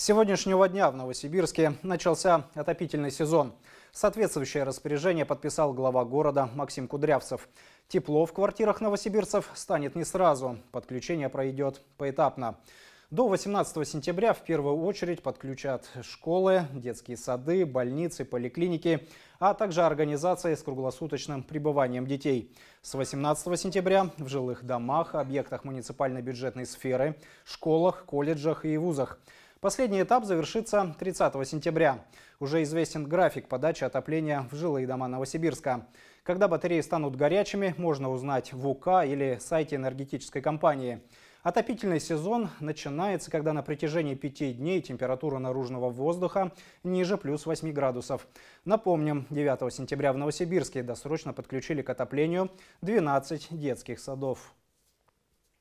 С сегодняшнего дня в Новосибирске начался отопительный сезон. Соответствующее распоряжение подписал глава города Максим Кудрявцев. Тепло в квартирах новосибирцев станет не сразу. Подключение пройдет поэтапно. До 18 сентября в первую очередь подключат школы, детские сады, больницы, поликлиники, а также организации с круглосуточным пребыванием детей. С 18 сентября в жилых домах, объектах муниципальной бюджетной сферы, школах, колледжах и вузах. Последний этап завершится 30 сентября. Уже известен график подачи отопления в жилые дома Новосибирска. Когда батареи станут горячими, можно узнать в УК или сайте энергетической компании. Отопительный сезон начинается, когда на протяжении пяти дней температура наружного воздуха ниже плюс 8 градусов. Напомним, 9 сентября в Новосибирске досрочно подключили к отоплению 12 детских садов.